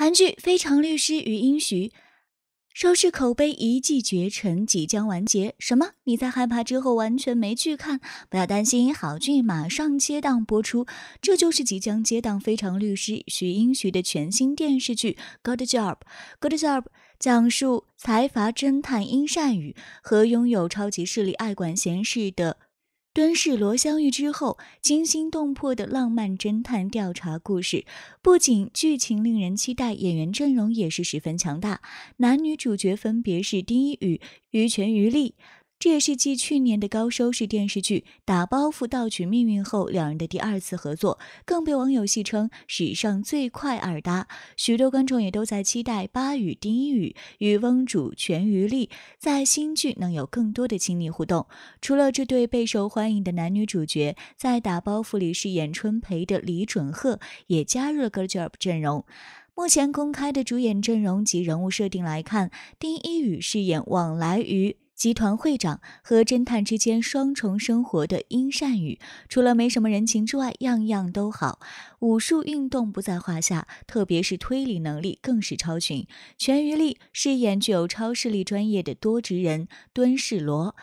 韩剧《非常律师》与英徐收视口碑一骑绝尘，即将完结。什么？你在害怕之后完全没去看？不要担心，好剧马上接档播出。这就是即将接档《非常律师》徐英徐的全新电视剧《Good Job》。《Good Job》讲述财阀侦探殷善宇和拥有超级势力、爱管闲事的。吞噬罗香玉之后，惊心动魄的浪漫侦探调查故事，不仅剧情令人期待，演员阵容也是十分强大。男女主角分别是丁一宇、于泉、于力。这也是继去年的高收视电视剧《打包袱盗取命运》后，两人的第二次合作，更被网友戏称“史上最快二搭”。许多观众也都在期待巴宇丁一宇与翁主全于力在新剧能有更多的亲密互动。除了这对备受欢迎的男女主角，在《打包袱》里饰演春培的李准赫也加入了 GIRL g o 阵容。目前公开的主演阵容及人物设定来看，丁一宇饰演往来于。集团会长和侦探之间双重生活的殷善宇，除了没什么人情之外，样样都好。武术、运动不在话下，特别是推理能力更是超群。全余利饰演具有超视力专业的多职人敦世罗。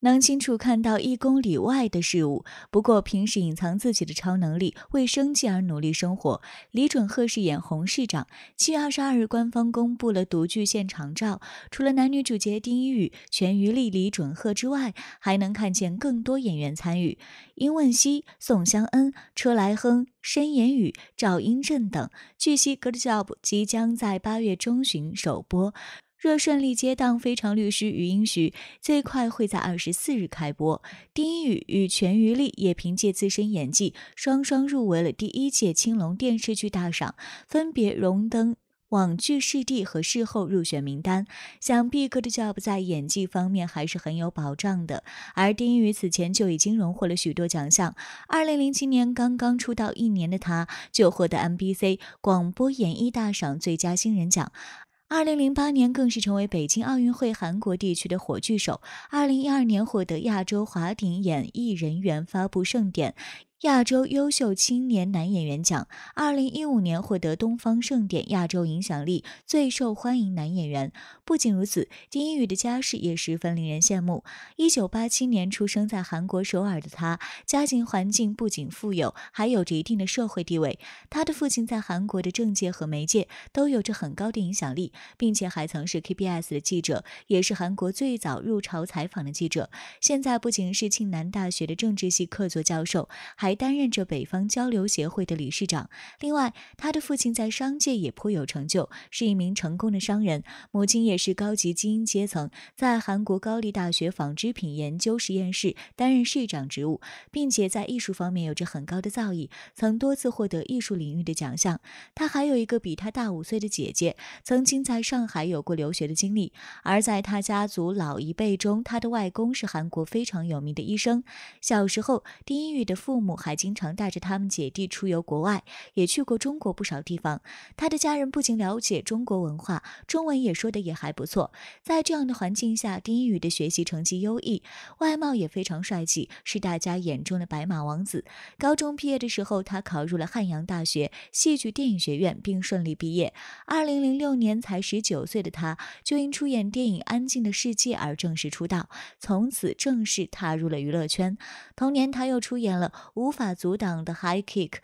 能清楚看到一公里外的事物，不过平时隐藏自己的超能力，为生计而努力生活。李准赫饰演洪市长。七月二十二日，官方公布了独剧现场照，除了男女主角丁一宇、全余力、李准赫之外，还能看见更多演员参与，殷问熙、宋湘恩、车来亨、申延宇、赵英镇等。据悉，《Good Job》即将在八月中旬首播。若顺利接档《非常律师余英许最快会在二十四日开播。丁一宇与全余丽也凭借自身演技，双双入围了第一届青龙电视剧大赏，分别荣登网剧视帝和视后入选名单。想必 o 的 job 在演技方面还是很有保障的。而丁一宇此前就已经荣获了许多奖项。二零零七年刚刚出道一年的他，就获得 MBC 广播演艺大赏最佳新人奖。二零零八年更是成为北京奥运会韩国地区的火炬手。二零一二年获得亚洲华鼎演艺人员发布盛典。亚洲优秀青年男演员奖，二零一五年获得东方盛典亚洲影响力最受欢迎男演员。不仅如此，金英宇的家世也十分令人羡慕。一九八七年出生在韩国首尔的他，家境环境不仅富有，还有着一定的社会地位。他的父亲在韩国的政界和媒介都有着很高的影响力，并且还曾是 KBS 的记者，也是韩国最早入朝采访的记者。现在不仅是庆南大学的政治系客座教授，还。还担任着北方交流协会的理事长。另外，他的父亲在商界也颇有成就，是一名成功的商人；母亲也是高级精英阶层，在韩国高丽大学纺织品研究实验室担任市长职务，并且在艺术方面有着很高的造诣，曾多次获得艺术领域的奖项。他还有一个比他大五岁的姐姐，曾经在上海有过留学的经历。而在他家族老一辈中，他的外公是韩国非常有名的医生。小时候，丁一宇的父母。还经常带着他们姐弟出游国外，也去过中国不少地方。他的家人不仅了解中国文化，中文也说的也还不错。在这样的环境下，丁一宇的学习成绩优异，外貌也非常帅气，是大家眼中的白马王子。高中毕业的时候，他考入了汉阳大学戏剧电影学院，并顺利毕业。二零零六年才十九岁的他，就因出演电影《安静的世界》而正式出道，从此正式踏入了娱乐圈。同年，他又出演了《无》。无法阻挡的 high kick，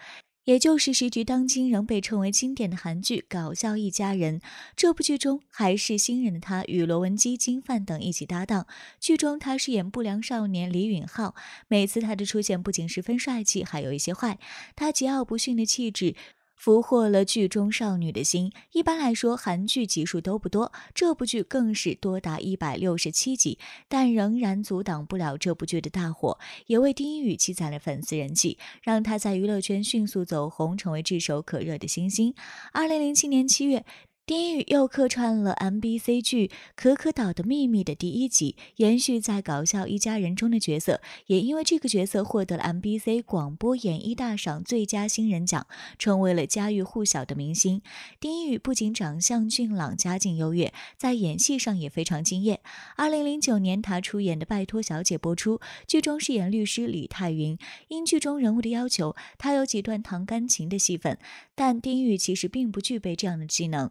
也就是时局，当今仍被称为经典的韩剧《搞笑一家人》。这部剧中还是新人的他，与罗文基、金范等一起搭档。剧中他饰演不良少年李允浩，每次他的出现不仅十分帅气，还有一些坏。他桀骜不驯的气质。俘获了剧中少女的心。一般来说，韩剧集数都不多，这部剧更是多达一百六十七集，但仍然阻挡不了这部剧的大火，也为丁一宇积攒了粉丝人气，让他在娱乐圈迅速走红，成为炙手可热的新星。二零零七年七月。丁一宇又客串了 MBC 剧《可可岛的秘密》的第一集，延续在搞笑一家人中的角色，也因为这个角色获得了 MBC 广播演艺大赏最佳新人奖，成为了家喻户晓的明星。丁一宇不仅长相俊朗、家境优越，在演戏上也非常惊艳。2009年，他出演的《拜托小姐》播出，剧中饰演律师李泰云。因剧中人物的要求，他有几段弹钢琴的戏份，但丁一宇其实并不具备这样的技能。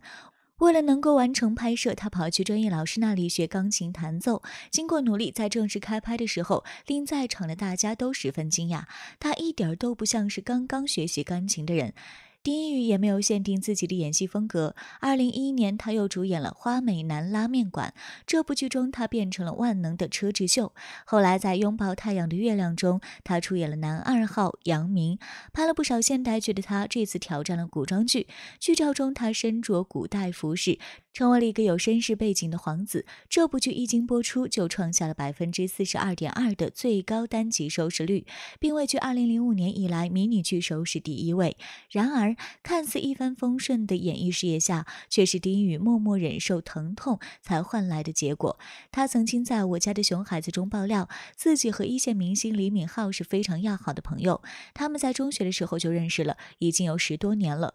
为了能够完成拍摄，他跑去专业老师那里学钢琴弹奏。经过努力，在正式开拍的时候，令在场的大家都十分惊讶，他一点都不像是刚刚学习钢琴的人。丁一宇也没有限定自己的演戏风格。二零一一年，他又主演了《花美男拉面馆》这部剧中，他变成了万能的车智秀。后来在《拥抱太阳的月亮》中，他出演了男二号杨明。拍了不少现代剧的他，这次挑战了古装剧。剧照中，他身着古代服饰，成为了一个有绅士背景的皇子。这部剧一经播出，就创下了百分之四十二点二的最高单集收视率，并位居二零零五年以来迷你剧收视第一位。然而，看似一帆风顺的演艺事业下，却是丁禹默默忍受疼痛才换来的结果。他曾经在我家的熊孩子中爆料，自己和一线明星李敏镐是非常要好的朋友，他们在中学的时候就认识了，已经有十多年了。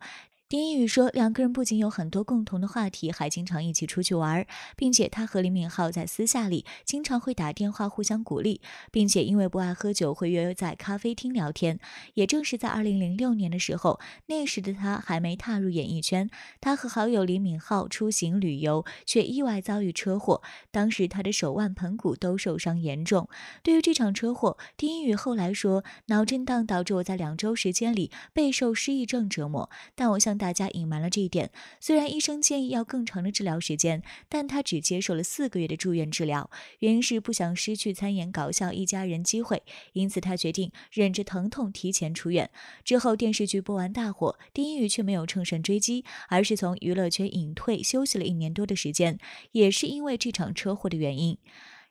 丁一宇说，两个人不仅有很多共同的话题，还经常一起出去玩，并且他和李敏镐在私下里经常会打电话互相鼓励，并且因为不爱喝酒，会约在咖啡厅聊天。也正是在2006年的时候，那时的他还没踏入演艺圈，他和好友李敏镐出行旅游，却意外遭遇车祸。当时他的手腕、盆骨都受伤严重。对于这场车祸，丁一宇后来说，脑震荡导致我在两周时间里备受失忆症折磨。但我向大家隐瞒了这一点。虽然医生建议要更长的治疗时间，但他只接受了四个月的住院治疗，原因是不想失去参演《搞笑一家人》机会，因此他决定忍着疼痛提前出院。之后电视剧播完大火，丁一宇却没有乘胜追击，而是从娱乐圈隐退休息了一年多的时间，也是因为这场车祸的原因。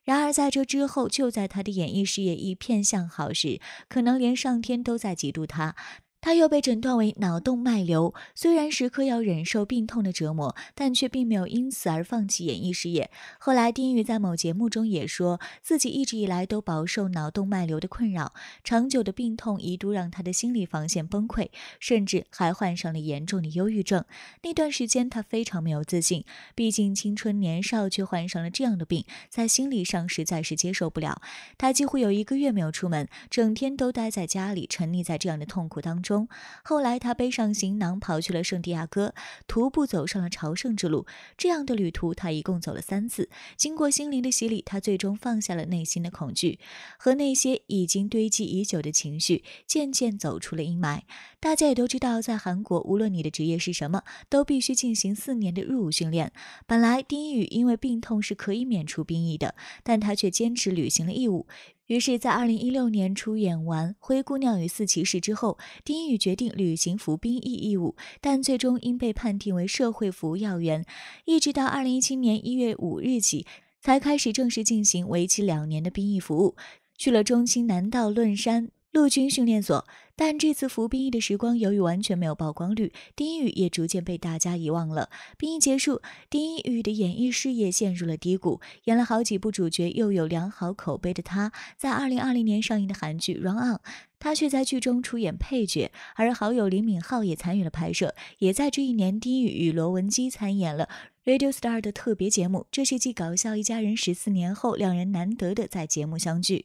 然而在这之后，就在他的演艺事业一片向好时，可能连上天都在嫉妒他。他又被诊断为脑动脉瘤，虽然时刻要忍受病痛的折磨，但却并没有因此而放弃演艺事业。后来，丁玉在某节目中也说自己一直以来都饱受脑动脉瘤的困扰，长久的病痛一度让他的心理防线崩溃，甚至还患上了严重的忧郁症。那段时间，他非常没有自信，毕竟青春年少却患上了这样的病，在心理上实在是接受不了。他几乎有一个月没有出门，整天都待在家里，沉溺在这样的痛苦当中。中，后来他背上行囊跑去了圣地亚哥，徒步走上了朝圣之路。这样的旅途，他一共走了三次。经过心灵的洗礼，他最终放下了内心的恐惧和那些已经堆积已久的情绪，渐渐走出了阴霾。大家也都知道，在韩国，无论你的职业是什么，都必须进行四年的入伍训练。本来丁一宇因为病痛是可以免除兵役的，但他却坚持履行了义务。于是，在二零一六年出演完《灰姑娘与四骑士》之后，丁宇决定履行服兵役义务，但最终因被判定为社会服务要员，一直到二零一七年一月五日起，才开始正式进行为期两年的兵役服务，去了中青南道论山。陆军训练所，但这次服兵役的时光由于完全没有曝光率，丁禹也逐渐被大家遗忘了。兵役结束，丁禹的演艺事业陷入了低谷。演了好几部主角又有良好口碑的他，在二零二零年上映的韩剧《Run On》，他却在剧中出演配角。而好友李敏镐也参与了拍摄。也在这一年，丁禹与罗文基参演了《Radio Star》的特别节目，这是继搞笑一家人十四年后，两人难得的在节目相聚。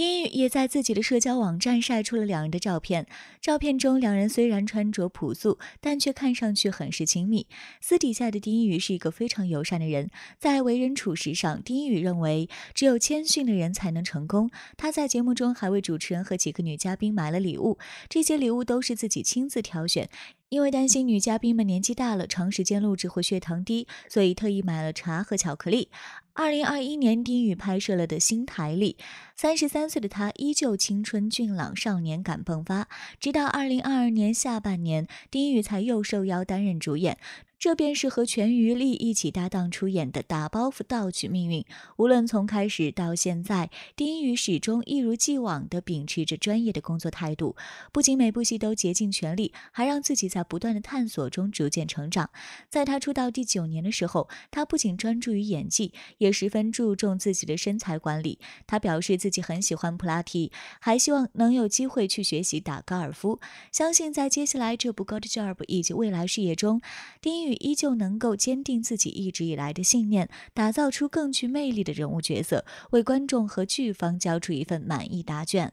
丁宇也在自己的社交网站晒出了两人的照片。照片中，两人虽然穿着朴素，但却看上去很是亲密。私底下的丁宇是一个非常友善的人，在为人处事上，丁宇认为只有谦逊的人才能成功。他在节目中还为主持人和几个女嘉宾买了礼物，这些礼物都是自己亲自挑选。因为担心女嘉宾们年纪大了，长时间录制会血糖低，所以特意买了茶和巧克力。二零二一年，丁禹拍摄了的新台历，三十三岁的他依旧青春俊朗，少年感迸发。直到二零二二年下半年，丁禹才又受邀担任主演。这便是和全余力一起搭档出演的《打包袱盗取命运》。无论从开始到现在，丁宇始终一如既往地秉持着专业的工作态度，不仅每部戏都竭尽全力，还让自己在不断的探索中逐渐成长。在他出道第九年的时候，他不仅专注于演技，也十分注重自己的身材管理。他表示自己很喜欢普拉提，还希望能有机会去学习打高尔夫。相信在接下来这部《God Job》以及未来事业中，丁宇。依旧能够坚定自己一直以来的信念，打造出更具魅力的人物角色，为观众和剧方交出一份满意答卷。